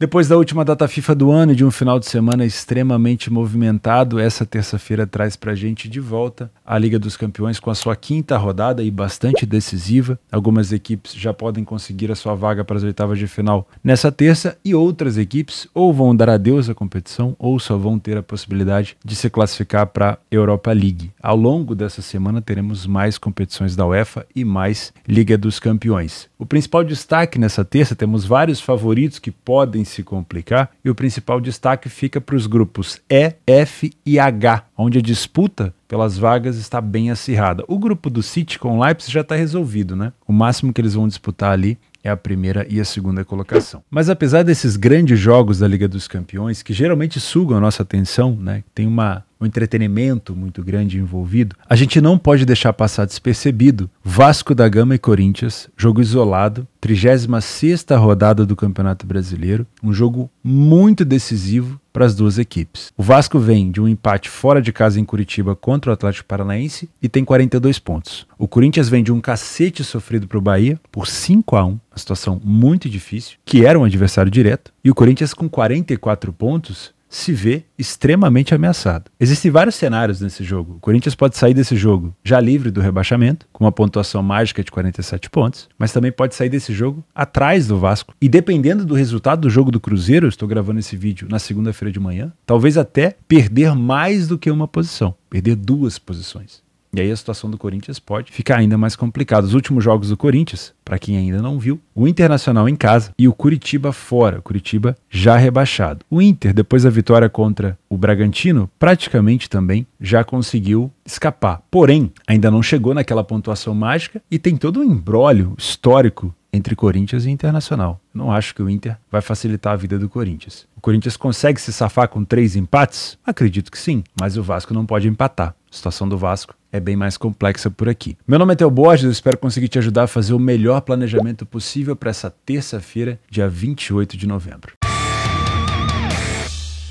Depois da última data FIFA do ano e de um final de semana extremamente movimentado, essa terça-feira traz para gente de volta a Liga dos Campeões com a sua quinta rodada e bastante decisiva. Algumas equipes já podem conseguir a sua vaga para as oitavas de final nessa terça e outras equipes ou vão dar adeus à competição ou só vão ter a possibilidade de se classificar para a Europa League. Ao longo dessa semana teremos mais competições da UEFA e mais Liga dos Campeões. O principal destaque nessa terça temos vários favoritos que podem se complicar e o principal destaque fica para os grupos E, F e H, onde a disputa pelas vagas está bem acirrada. O grupo do City com o Leipzig já está resolvido, né? O máximo que eles vão disputar ali é a primeira e a segunda colocação. Mas apesar desses grandes jogos da Liga dos Campeões, que geralmente sugam a nossa atenção, né? Tem uma um entretenimento muito grande envolvido, a gente não pode deixar passar despercebido Vasco da Gama e Corinthians, jogo isolado, 36 rodada do Campeonato Brasileiro, um jogo muito decisivo para as duas equipes. O Vasco vem de um empate fora de casa em Curitiba contra o Atlético Paranaense e tem 42 pontos. O Corinthians vem de um cacete sofrido para o Bahia por 5 a 1, uma situação muito difícil, que era um adversário direto, e o Corinthians com 44 pontos se vê extremamente ameaçado. Existem vários cenários nesse jogo. O Corinthians pode sair desse jogo já livre do rebaixamento, com uma pontuação mágica de 47 pontos, mas também pode sair desse jogo atrás do Vasco. E dependendo do resultado do jogo do Cruzeiro, estou gravando esse vídeo na segunda-feira de manhã, talvez até perder mais do que uma posição, perder duas posições. E aí a situação do Corinthians pode ficar ainda mais complicada. Os últimos jogos do Corinthians, para quem ainda não viu, o Internacional em casa e o Curitiba fora. Curitiba já rebaixado. O Inter, depois da vitória contra o Bragantino, praticamente também já conseguiu escapar. Porém, ainda não chegou naquela pontuação mágica e tem todo um embrólio histórico entre Corinthians e Internacional. Não acho que o Inter vai facilitar a vida do Corinthians. O Corinthians consegue se safar com três empates? Acredito que sim, mas o Vasco não pode empatar. A situação do Vasco é bem mais complexa por aqui. Meu nome é Theo Borges, eu espero conseguir te ajudar a fazer o melhor planejamento possível para essa terça-feira, dia 28 de novembro.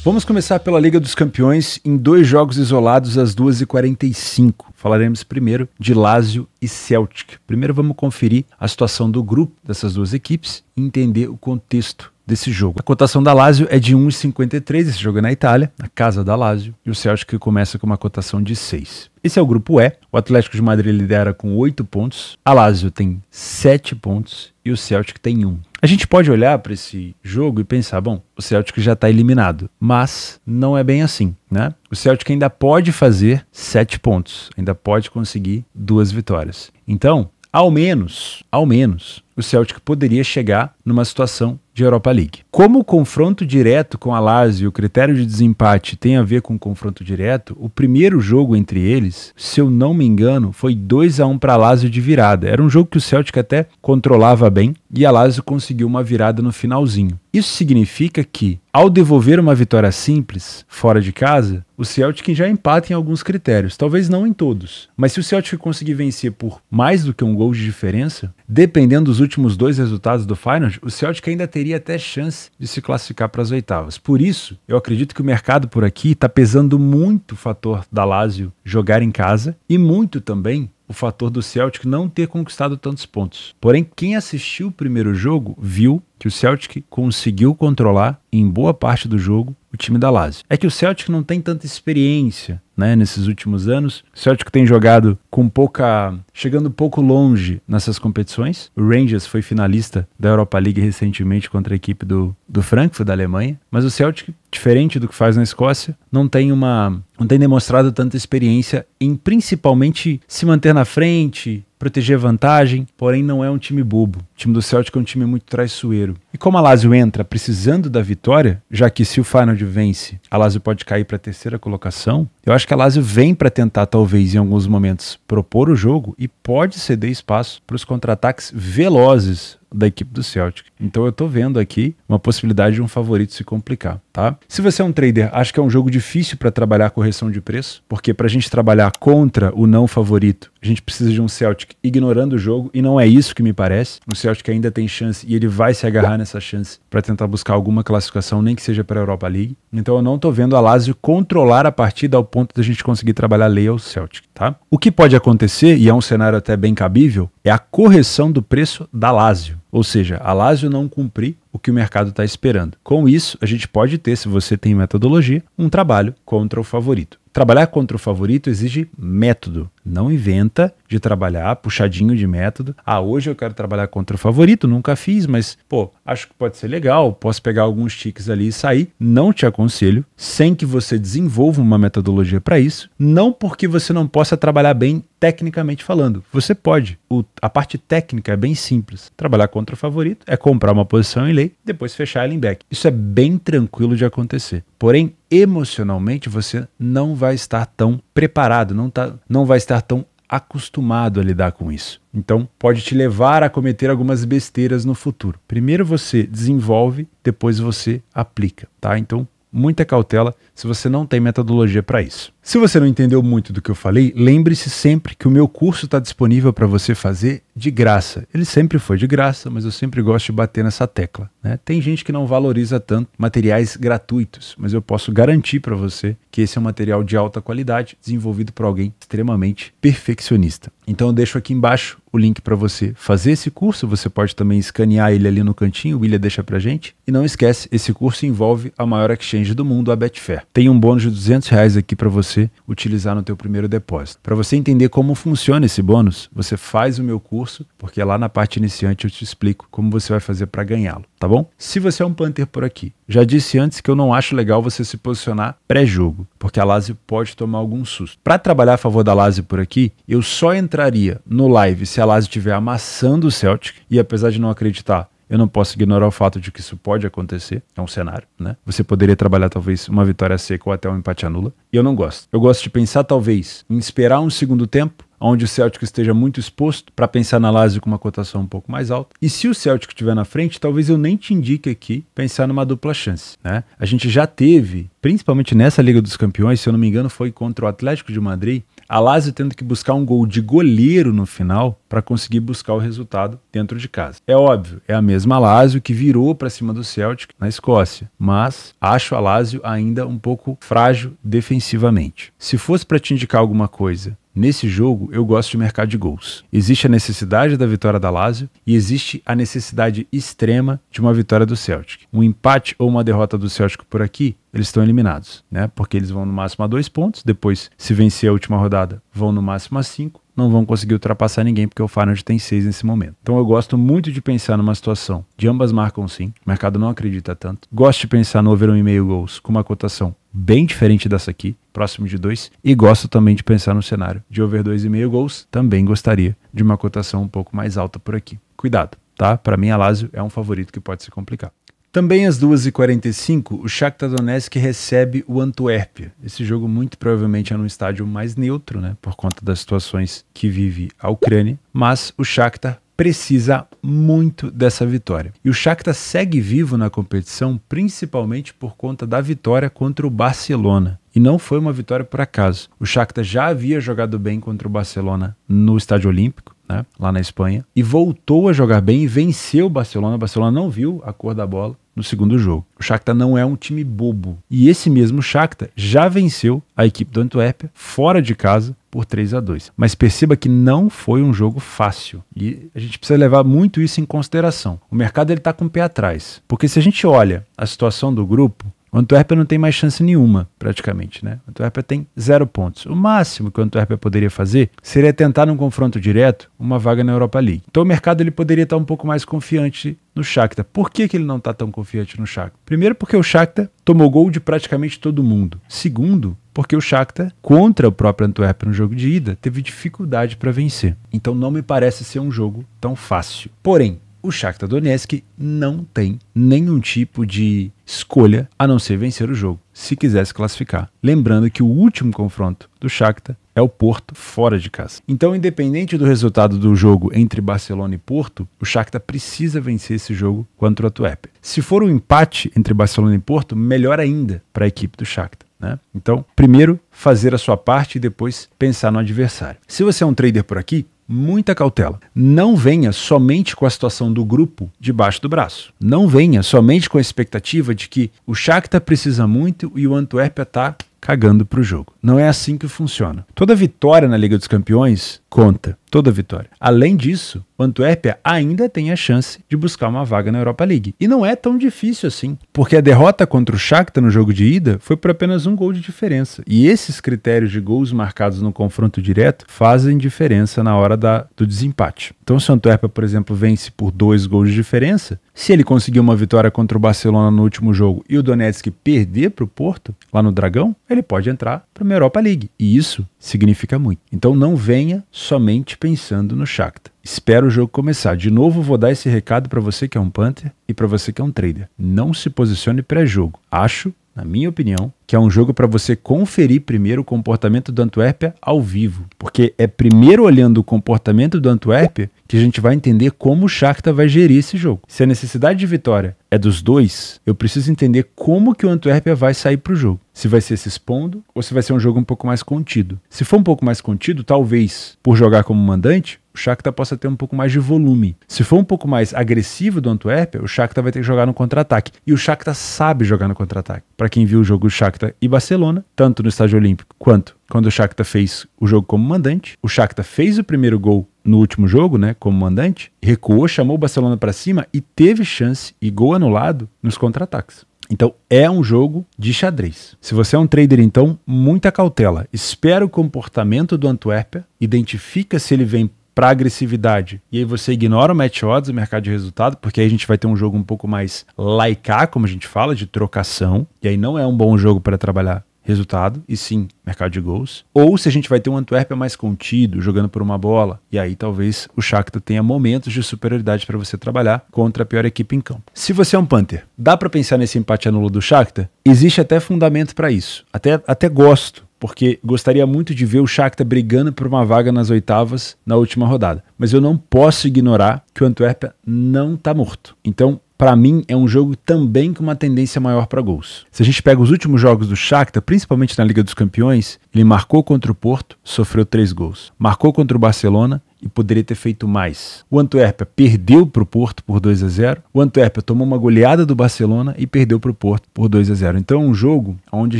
Vamos começar pela Liga dos Campeões em dois jogos isolados às 2h45. Falaremos primeiro de Lazio e Celtic. Primeiro vamos conferir a situação do grupo dessas duas equipes e entender o contexto desse jogo. A cotação da Lazio é de 1,53, esse jogo é na Itália, na casa da Lazio, e o Celtic começa com uma cotação de 6. Esse é o grupo E, o Atlético de Madrid lidera com 8 pontos, a Lazio tem 7 pontos e o Celtic tem 1. A gente pode olhar para esse jogo e pensar, bom, o Celtic já está eliminado, mas não é bem assim, né? O Celtic ainda pode fazer 7 pontos, ainda pode conseguir duas vitórias. Então, ao menos, ao menos, o Celtic poderia chegar numa situação de Europa League. Como o confronto direto com a Lazio e o critério de desempate tem a ver com o confronto direto, o primeiro jogo entre eles, se eu não me engano, foi 2 a 1 para a Lazio de virada. Era um jogo que o Celtic até controlava bem e a Lazio conseguiu uma virada no finalzinho. Isso significa que, ao devolver uma vitória simples, fora de casa, o Celtic já empata em alguns critérios, talvez não em todos. Mas se o Celtic conseguir vencer por mais do que um gol de diferença, dependendo dos últimos últimos dois resultados do final, o Celtic ainda teria até chance de se classificar para as oitavas. Por isso, eu acredito que o mercado por aqui está pesando muito o fator da Lazio jogar em casa e muito também o fator do Celtic não ter conquistado tantos pontos. Porém, quem assistiu o primeiro jogo viu que o Celtic conseguiu controlar em boa parte do jogo o time da Lazio. É que o Celtic não tem tanta experiência, né, nesses últimos anos. O Celtic tem jogado com pouca, chegando pouco longe nessas competições. O Rangers foi finalista da Europa League recentemente contra a equipe do, do Frankfurt da Alemanha, mas o Celtic diferente do que faz na Escócia, não tem uma, não tem demonstrado tanta experiência em principalmente se manter na frente, proteger vantagem, porém não é um time bobo. O time do Celtic é um time muito traiçoeiro. E como a Lazio entra precisando da vitória, já que se o Feyenoord vence, a Lazio pode cair para a terceira colocação, eu acho que a Lazio vem para tentar talvez em alguns momentos propor o jogo e pode ceder espaço para os contra-ataques velozes da equipe do Celtic. Então eu tô vendo aqui uma possibilidade de um favorito se complicar, tá? Se você é um trader, acho que é um jogo difícil para trabalhar correção de preço, porque para a gente trabalhar contra o não favorito, a gente precisa de um Celtic ignorando o jogo, e não é isso que me parece. O Celtic ainda tem chance e ele vai se agarrar nessa chance para tentar buscar alguma classificação, nem que seja para a Europa League. Então eu não tô vendo a Lazio controlar a partida ao ponto da gente conseguir trabalhar lei ao Celtic, tá? O que pode acontecer, e é um cenário até bem cabível, é a correção do preço da Lazio. Ou seja, a Lazio não cumprir o que o mercado está esperando. Com isso, a gente pode ter, se você tem metodologia, um trabalho contra o favorito. Trabalhar contra o favorito exige método. Não inventa de trabalhar, puxadinho de método. Ah, hoje eu quero trabalhar contra o favorito, nunca fiz, mas, pô, acho que pode ser legal, posso pegar alguns tiques ali e sair. Não te aconselho, sem que você desenvolva uma metodologia para isso, não porque você não possa trabalhar bem tecnicamente falando. Você pode. O, a parte técnica é bem simples. Trabalhar contra o favorito é comprar uma posição em lei, depois fechar ela em back. Isso é bem tranquilo de acontecer. Porém, emocionalmente você não vai estar tão preparado, não, tá, não vai estar tão acostumado a lidar com isso. Então, pode te levar a cometer algumas besteiras no futuro. Primeiro você desenvolve, depois você aplica, tá? Então, muita cautela se você não tem metodologia para isso. Se você não entendeu muito do que eu falei, lembre-se sempre que o meu curso está disponível para você fazer de graça. Ele sempre foi de graça, mas eu sempre gosto de bater nessa tecla. Né? Tem gente que não valoriza tanto materiais gratuitos, mas eu posso garantir para você que esse é um material de alta qualidade, desenvolvido por alguém extremamente perfeccionista. Então eu deixo aqui embaixo o link para você fazer esse curso. Você pode também escanear ele ali no cantinho, o William deixa para gente. E não esquece, esse curso envolve a maior exchange do mundo, a Betfair. Tem um bônus de 200 reais aqui para você utilizar no teu primeiro depósito. Para você entender como funciona esse bônus, você faz o meu curso curso, porque lá na parte iniciante eu te explico como você vai fazer para ganhá-lo, tá bom? Se você é um panther por aqui, já disse antes que eu não acho legal você se posicionar pré-jogo, porque a Lazio pode tomar algum susto. Para trabalhar a favor da Lazio por aqui, eu só entraria no live se a Lazio estiver amassando o Celtic, e apesar de não acreditar, eu não posso ignorar o fato de que isso pode acontecer, é um cenário, né? Você poderia trabalhar talvez uma vitória seca ou até um empate anula, e eu não gosto. Eu gosto de pensar talvez em esperar um segundo tempo onde o Celtic esteja muito exposto, para pensar na Lazio com uma cotação um pouco mais alta. E se o Celtic estiver na frente, talvez eu nem te indique aqui pensar numa dupla chance. Né? A gente já teve, principalmente nessa Liga dos Campeões, se eu não me engano, foi contra o Atlético de Madrid, a Lazio tendo que buscar um gol de goleiro no final para conseguir buscar o resultado dentro de casa. É óbvio, é a mesma Lazio que virou para cima do Celtic na Escócia, mas acho a Lazio ainda um pouco frágil defensivamente. Se fosse para te indicar alguma coisa, Nesse jogo, eu gosto de mercado de gols. Existe a necessidade da vitória da Lazio e existe a necessidade extrema de uma vitória do Celtic. Um empate ou uma derrota do Celtic por aqui, eles estão eliminados, né? Porque eles vão no máximo a dois pontos, depois, se vencer a última rodada, vão no máximo a cinco não vão conseguir ultrapassar ninguém, porque o Farage tem seis nesse momento. Então eu gosto muito de pensar numa situação de ambas marcam sim, o mercado não acredita tanto. Gosto de pensar no over 1,5 gols com uma cotação bem diferente dessa aqui, próximo de 2, e gosto também de pensar no cenário de over 2,5 gols, também gostaria de uma cotação um pouco mais alta por aqui. Cuidado, tá? Para mim a Lazio é um favorito que pode se complicar. Também às 2h45, o Shakhtar Donetsk recebe o Antuérpia. Esse jogo muito provavelmente é num estádio mais neutro, né, por conta das situações que vive a Ucrânia, mas o Shakhtar precisa muito dessa vitória. E o Shakhtar segue vivo na competição principalmente por conta da vitória contra o Barcelona. E não foi uma vitória por acaso. O Shakhtar já havia jogado bem contra o Barcelona no Estádio Olímpico né, lá na Espanha, e voltou a jogar bem e venceu o Barcelona. O Barcelona não viu a cor da bola no segundo jogo. O Shakhtar não é um time bobo. E esse mesmo Shakhtar já venceu a equipe do Antuérpia fora de casa por 3 a 2. Mas perceba que não foi um jogo fácil e a gente precisa levar muito isso em consideração. O mercado ele tá com o pé atrás, porque se a gente olha a situação do grupo, o Antuérpia não tem mais chance nenhuma, praticamente, né? O Antuérpia tem zero pontos. O máximo que o Antuérpia poderia fazer seria tentar num confronto direto uma vaga na Europa League. Então o mercado ele poderia estar um pouco mais confiante no Shakhtar. Por que, que ele não está tão confiante no Shakhtar? Primeiro porque o Shakhtar tomou gol de praticamente todo mundo. Segundo, porque o Shakhtar, contra o próprio Antwerp no jogo de ida, teve dificuldade para vencer. Então não me parece ser um jogo tão fácil. Porém, o Shakhtar Donetsk não tem nenhum tipo de escolha a não ser vencer o jogo, se quisesse classificar. Lembrando que o último confronto do Shakhtar é o Porto fora de casa. Então, independente do resultado do jogo entre Barcelona e Porto, o Shakhtar precisa vencer esse jogo contra o Atuep. Se for um empate entre Barcelona e Porto, melhor ainda para a equipe do Shakhtar. Né? Então, primeiro fazer a sua parte e depois pensar no adversário. Se você é um trader por aqui, muita cautela. Não venha somente com a situação do grupo debaixo do braço. Não venha somente com a expectativa de que o Shakhtar precisa muito e o Antuérpia está cagando para o jogo. Não é assim que funciona. Toda vitória na Liga dos Campeões conta toda vitória. Além disso, o Antuérpia ainda tem a chance de buscar uma vaga na Europa League. E não é tão difícil assim, porque a derrota contra o Shakhtar no jogo de ida foi por apenas um gol de diferença. E esses critérios de gols marcados no confronto direto fazem diferença na hora da, do desempate. Então se o Antuérpia, por exemplo, vence por dois gols de diferença, se ele conseguir uma vitória contra o Barcelona no último jogo e o Donetsk perder para o Porto, lá no Dragão, ele pode entrar para a Europa League. E isso significa muito. Então não venha somente pensando no Shakhtar. Espero o jogo começar. De novo, vou dar esse recado para você que é um punter e para você que é um trader. Não se posicione pré-jogo. Acho, na minha opinião, que é um jogo para você conferir primeiro o comportamento do Antuérpia ao vivo, porque é primeiro olhando o comportamento do Antuérpia que a gente vai entender como o Shakhtar vai gerir esse jogo. Se a necessidade de vitória é dos dois, eu preciso entender como que o Antuérpia vai sair para o jogo. Se vai ser se expondo ou se vai ser um jogo um pouco mais contido. Se for um pouco mais contido, talvez por jogar como mandante, o Shakhtar possa ter um pouco mais de volume. Se for um pouco mais agressivo do Antuérpia, o Shakhtar vai ter que jogar no contra-ataque. E o Shakhtar sabe jogar no contra-ataque. Para quem viu o jogo do Shakhtar e Barcelona, tanto no estádio olímpico quanto quando o Shakhtar fez o jogo como mandante, o Shakhtar fez o primeiro gol no último jogo, né, como mandante, recuou, chamou o Barcelona para cima e teve chance e gol anulado nos contra-ataques. Então é um jogo de xadrez. Se você é um trader, então, muita cautela. Espera o comportamento do Antuérpia, identifica se ele vem para agressividade. E aí você ignora o match odds, o mercado de resultado, porque aí a gente vai ter um jogo um pouco mais laicar, como a gente fala, de trocação. E aí não é um bom jogo para trabalhar resultado, e sim mercado de gols, ou se a gente vai ter um Antwerp mais contido, jogando por uma bola, e aí talvez o Shakhtar tenha momentos de superioridade para você trabalhar contra a pior equipe em campo. Se você é um Panther, dá para pensar nesse empate anulo do Shakhtar? Existe até fundamento para isso. Até, até gosto porque gostaria muito de ver o Shakhtar brigando por uma vaga nas oitavas na última rodada. Mas eu não posso ignorar que o Antwerp não está morto. Então, para mim é um jogo também com uma tendência maior para gols. Se a gente pega os últimos jogos do Shakhtar, principalmente na Liga dos Campeões, ele marcou contra o Porto, sofreu três gols. Marcou contra o Barcelona e poderia ter feito mais. O Antuérpia perdeu para o Porto por 2 a 0. O Antuérpia tomou uma goleada do Barcelona e perdeu para o Porto por 2 a 0. Então é um jogo onde a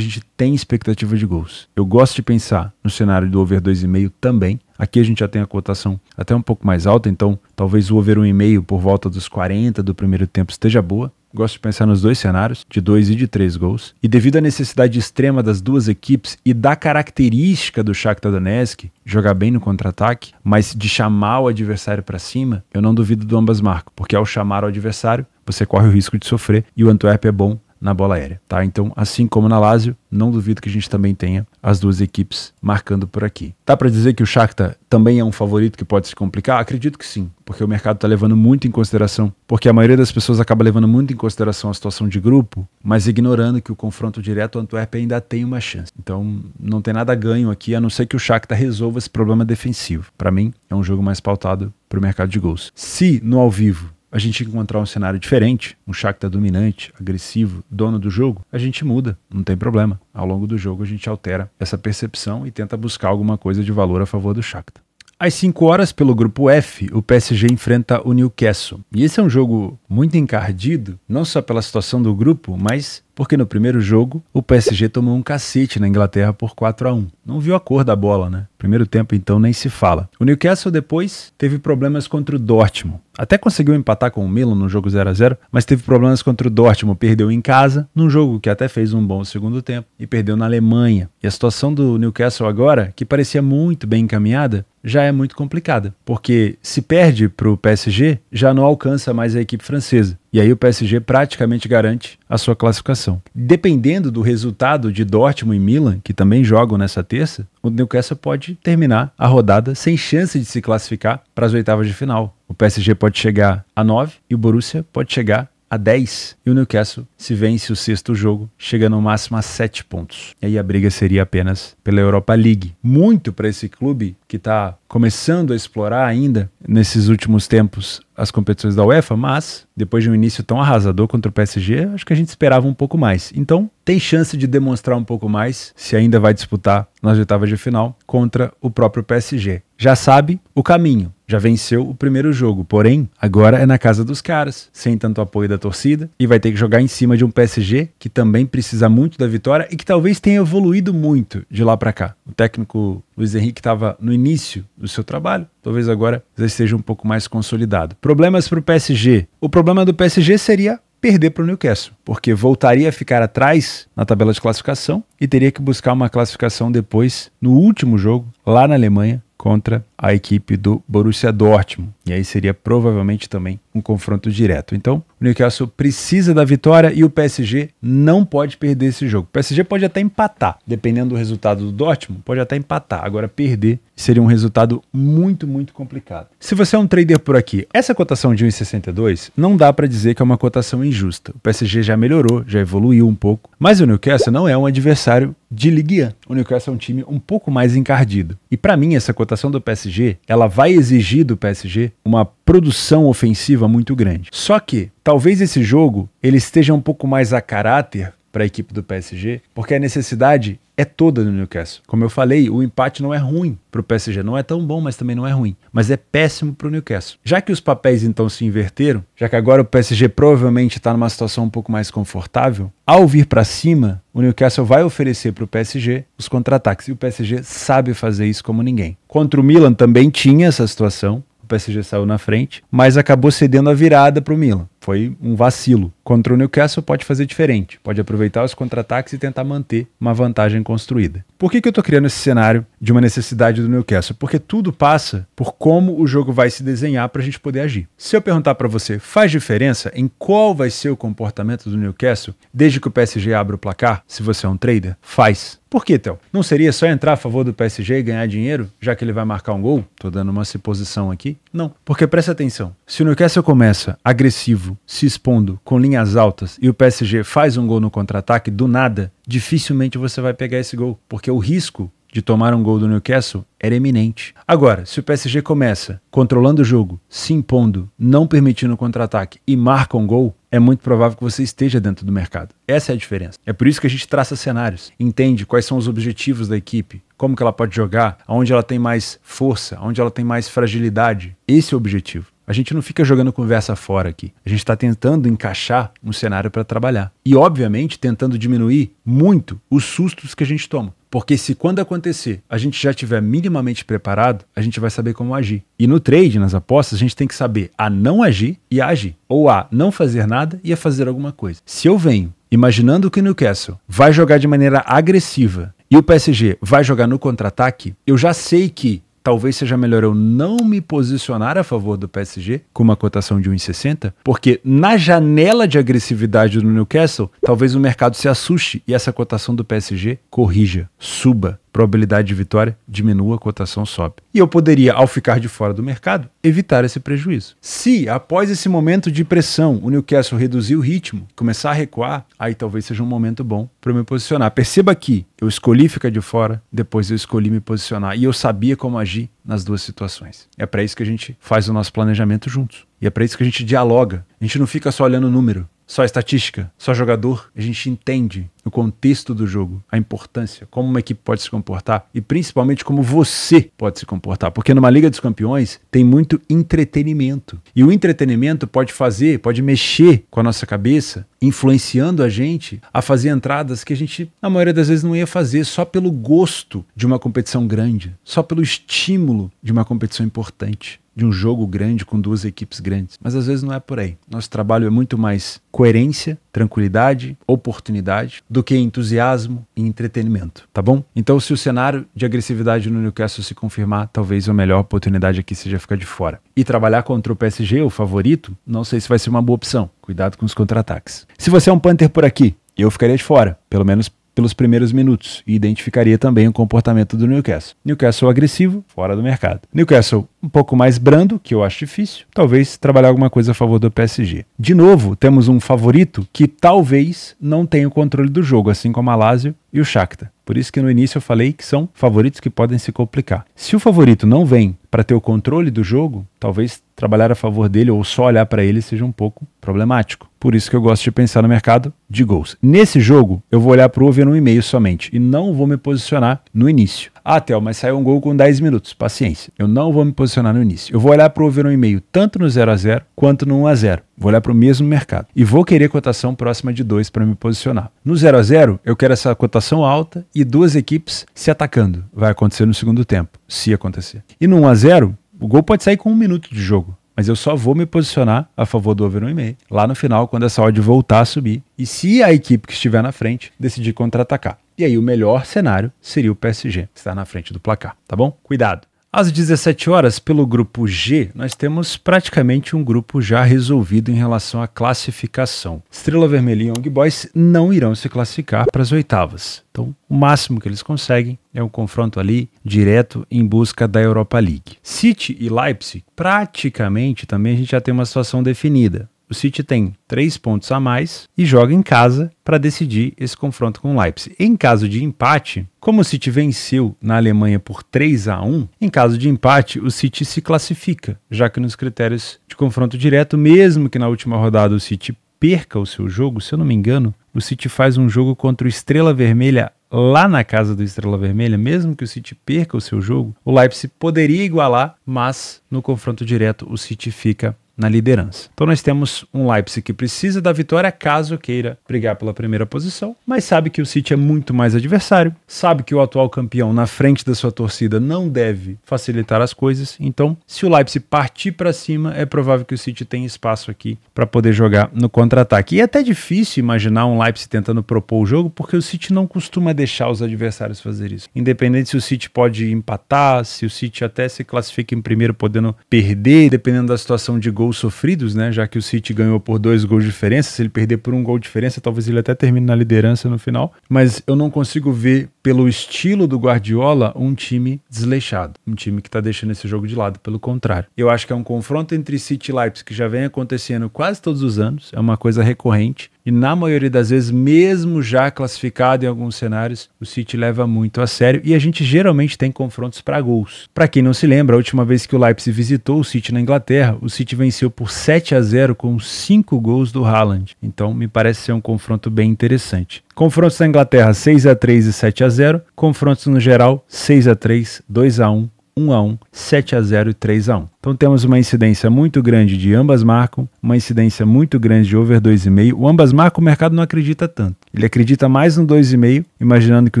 gente tem expectativa de gols. Eu gosto de pensar no cenário do over 2,5 também. Aqui a gente já tem a cotação até um pouco mais alta, então talvez o over 1,5 por volta dos 40 do primeiro tempo esteja boa. Gosto de pensar nos dois cenários, de dois e de três gols. E devido à necessidade extrema das duas equipes e da característica do Shakhtar Donetsk, jogar bem no contra-ataque, mas de chamar o adversário para cima, eu não duvido do ambas marcas, porque ao chamar o adversário, você corre o risco de sofrer e o Antwerp é bom na bola aérea, tá? Então, assim como na Lazio, não duvido que a gente também tenha as duas equipes marcando por aqui. Tá para dizer que o Shakhtar também é um favorito que pode se complicar? Acredito que sim, porque o mercado está levando muito em consideração, porque a maioria das pessoas acaba levando muito em consideração a situação de grupo, mas ignorando que o confronto direto Antwerp ainda tem uma chance. Então, não tem nada ganho aqui, a não ser que o Shakhtar resolva esse problema defensivo. Para mim, é um jogo mais pautado para o mercado de gols. Se no ao vivo a gente encontrar um cenário diferente, um Shakhtar dominante, agressivo, dono do jogo, a gente muda, não tem problema. Ao longo do jogo a gente altera essa percepção e tenta buscar alguma coisa de valor a favor do Shakhtar. Às 5 horas, pelo grupo F, o PSG enfrenta o Newcastle. E esse é um jogo muito encardido, não só pela situação do grupo, mas porque no primeiro jogo, o PSG tomou um cacete na Inglaterra por 4 a 1 Não viu a cor da bola, né? Primeiro tempo, então, nem se fala. O Newcastle depois teve problemas contra o Dortmund. Até conseguiu empatar com o Milan no jogo 0 a 0 mas teve problemas contra o Dortmund. Perdeu em casa, num jogo que até fez um bom segundo tempo, e perdeu na Alemanha. E a situação do Newcastle agora, que parecia muito bem encaminhada, já é muito complicada, porque se perde para o PSG, já não alcança mais a equipe francesa. E aí o PSG praticamente garante a sua classificação. Dependendo do resultado de Dortmund e Milan, que também jogam nessa terça, o Newcastle pode terminar a rodada sem chance de se classificar para as oitavas de final. O PSG pode chegar a 9 e o Borussia pode chegar a 10 e o Newcastle, se vence o sexto jogo, chega no máximo a 7 pontos. E aí a briga seria apenas pela Europa League. Muito para esse clube que está começando a explorar ainda nesses últimos tempos as competições da UEFA, mas depois de um início tão arrasador contra o PSG, acho que a gente esperava um pouco mais. Então, tem chance de demonstrar um pouco mais se ainda vai disputar nas oitavas de final contra o próprio PSG. Já sabe o caminho já venceu o primeiro jogo, porém, agora é na casa dos caras, sem tanto apoio da torcida, e vai ter que jogar em cima de um PSG que também precisa muito da vitória e que talvez tenha evoluído muito de lá para cá. O técnico Luiz Henrique estava no início do seu trabalho, talvez agora já esteja um pouco mais consolidado. Problemas para o PSG. O problema do PSG seria perder para o Newcastle, porque voltaria a ficar atrás na tabela de classificação e teria que buscar uma classificação depois no último jogo lá na Alemanha contra a equipe do Borussia Dortmund. E aí seria provavelmente também um confronto direto. Então, o Newcastle precisa da vitória e o PSG não pode perder esse jogo. O PSG pode até empatar, dependendo do resultado do Dortmund, pode até empatar. Agora, perder seria um resultado muito, muito complicado. Se você é um trader por aqui, essa cotação de 1,62 não dá para dizer que é uma cotação injusta. O PSG já melhorou, já evoluiu um pouco, mas o Newcastle não é um adversário de Ligue 1. O Newcastle é um time um pouco mais encardido. E para mim, essa cotação do PSG, ela vai exigir do PSG uma produção ofensiva muito grande. Só que talvez esse jogo ele esteja um pouco mais a caráter para a equipe do PSG, porque a necessidade é toda do Newcastle. Como eu falei, o empate não é ruim para o PSG, não é tão bom, mas também não é ruim, mas é péssimo para o Newcastle. Já que os papéis então se inverteram, já que agora o PSG provavelmente está numa situação um pouco mais confortável, ao vir para cima, o Newcastle vai oferecer para o PSG os contra-ataques e o PSG sabe fazer isso como ninguém. Contra o Milan também tinha essa situação, PSG saiu na frente, mas acabou cedendo a virada para o Milan foi um vacilo. Contra o Newcastle pode fazer diferente, pode aproveitar os contra-ataques e tentar manter uma vantagem construída. Por que, que eu estou criando esse cenário de uma necessidade do Newcastle? Porque tudo passa por como o jogo vai se desenhar para a gente poder agir. Se eu perguntar para você, faz diferença em qual vai ser o comportamento do Newcastle desde que o PSG abra o placar, se você é um trader? Faz. Por que, Théo? Não seria só entrar a favor do PSG e ganhar dinheiro, já que ele vai marcar um gol? Estou dando uma suposição aqui. Não. Porque presta atenção, se o Newcastle começa agressivo, vivo, se expondo, com linhas altas, e o PSG faz um gol no contra-ataque, do nada, dificilmente você vai pegar esse gol, porque o risco de tomar um gol do Newcastle era eminente. Agora, se o PSG começa controlando o jogo, se impondo, não permitindo contra-ataque e marca um gol, é muito provável que você esteja dentro do mercado. Essa é a diferença. É por isso que a gente traça cenários, entende quais são os objetivos da equipe, como que ela pode jogar, aonde ela tem mais força, onde ela tem mais fragilidade. Esse é o objetivo. A gente não fica jogando conversa fora aqui. A gente está tentando encaixar um cenário para trabalhar. E, obviamente, tentando diminuir muito os sustos que a gente toma. Porque se quando acontecer a gente já estiver minimamente preparado, a gente vai saber como agir. E no trade, nas apostas, a gente tem que saber a não agir e a agir. Ou a não fazer nada e a fazer alguma coisa. Se eu venho imaginando que o Newcastle vai jogar de maneira agressiva e o PSG vai jogar no contra-ataque, eu já sei que talvez seja melhor eu não me posicionar a favor do PSG com uma cotação de 1,60, porque na janela de agressividade do Newcastle, talvez o mercado se assuste e essa cotação do PSG corrija, suba probabilidade de vitória diminua, a cotação sobe. E eu poderia, ao ficar de fora do mercado, evitar esse prejuízo. Se, após esse momento de pressão, o Newcastle reduzir o ritmo, começar a recuar, aí talvez seja um momento bom para me posicionar. Perceba que eu escolhi ficar de fora, depois eu escolhi me posicionar e eu sabia como agir nas duas situações. É para isso que a gente faz o nosso planejamento juntos. E é para isso que a gente dialoga. A gente não fica só olhando o número só estatística, só jogador. A gente entende o contexto do jogo, a importância, como uma equipe pode se comportar e principalmente como você pode se comportar. Porque numa Liga dos Campeões tem muito entretenimento. E o entretenimento pode fazer, pode mexer com a nossa cabeça, influenciando a gente a fazer entradas que a gente, na maioria das vezes, não ia fazer só pelo gosto de uma competição grande, só pelo estímulo de uma competição importante de um jogo grande com duas equipes grandes. Mas às vezes não é por aí. Nosso trabalho é muito mais coerência, tranquilidade, oportunidade, do que entusiasmo e entretenimento, tá bom? Então, se o cenário de agressividade no Newcastle se confirmar, talvez a melhor oportunidade aqui seja ficar de fora. E trabalhar contra o PSG, o favorito, não sei se vai ser uma boa opção. Cuidado com os contra-ataques. Se você é um Panther por aqui, eu ficaria de fora, pelo menos pelos primeiros minutos e identificaria também o comportamento do Newcastle. Newcastle agressivo, fora do mercado. Newcastle um pouco mais brando, que eu acho difícil, talvez trabalhar alguma coisa a favor do PSG. De novo, temos um favorito que talvez não tenha o controle do jogo, assim como a Lazio e o Shakhtar. Por isso que no início eu falei que são favoritos que podem se complicar. Se o favorito não vem para ter o controle do jogo, talvez trabalhar a favor dele ou só olhar para ele seja um pouco problemático. Por isso que eu gosto de pensar no mercado de gols. Nesse jogo, eu vou olhar para o over 1,5 somente e não vou me posicionar no início. Ah, Théo, mas saiu um gol com 10 minutos. Paciência. Eu não vou me posicionar no início. Eu vou olhar para o over 1,5 tanto no 0 a 0 quanto no 1 a 0 Vou olhar para o mesmo mercado e vou querer cotação próxima de 2 para me posicionar. No 0 a 0 eu quero essa cotação alta e duas equipes se atacando. Vai acontecer no segundo tempo, se acontecer. E no 1 a 0 o gol pode sair com um minuto de jogo. Mas eu só vou me posicionar a favor do over 1,5 lá no final, quando essa odd voltar a subir. E se a equipe que estiver na frente decidir contra-atacar. E aí o melhor cenário seria o PSG estar na frente do placar, tá bom? Cuidado! Às 17 horas, pelo grupo G, nós temos praticamente um grupo já resolvido em relação à classificação. Estrela Vermelha e Young Boys não irão se classificar para as oitavas. Então, o máximo que eles conseguem é um confronto ali direto em busca da Europa League. City e Leipzig, praticamente também a gente já tem uma situação definida. O City tem três pontos a mais e joga em casa para decidir esse confronto com o Leipzig. Em caso de empate, como o City venceu na Alemanha por 3 a 1, em caso de empate, o City se classifica, já que nos critérios de confronto direto, mesmo que na última rodada o City perca o seu jogo, se eu não me engano, o City faz um jogo contra o Estrela Vermelha lá na casa do Estrela Vermelha, mesmo que o City perca o seu jogo, o Leipzig poderia igualar, mas no confronto direto o City fica na liderança. Então nós temos um Leipzig que precisa da vitória caso queira brigar pela primeira posição, mas sabe que o City é muito mais adversário, sabe que o atual campeão na frente da sua torcida não deve facilitar as coisas. Então, se o Leipzig partir para cima, é provável que o City tenha espaço aqui para poder jogar no contra-ataque. E é até difícil imaginar um Leipzig tentando propor o jogo, porque o City não costuma deixar os adversários fazer isso. Independente se o City pode empatar, se o City até se classifica em primeiro podendo perder, dependendo da situação de gol gols sofridos, né? Já que o City ganhou por dois gols de diferença, se ele perder por um gol de diferença, talvez ele até termine na liderança no final. Mas eu não consigo ver, pelo estilo do Guardiola, um time desleixado, um time que está deixando esse jogo de lado. Pelo contrário, eu acho que é um confronto entre City e Leipzig que já vem acontecendo quase todos os anos, é uma coisa recorrente. E na maioria das vezes, mesmo já classificado em alguns cenários, o City leva muito a sério e a gente geralmente tem confrontos para gols. Para quem não se lembra, a última vez que o Leipzig visitou o City na Inglaterra, o City venceu por 7 a 0 com 5 gols do Haaland. Então, me parece ser um confronto bem interessante. Confrontos na Inglaterra 6 a 3 e 7 a 0, confrontos no geral 6 a 3, 2 a 1 1 a 1, 7 a 0 e 3 a 1. Então temos uma incidência muito grande de ambas marcam, uma incidência muito grande de over 2,5. O ambas marcam o mercado não acredita tanto. Ele acredita mais no 2,5, imaginando que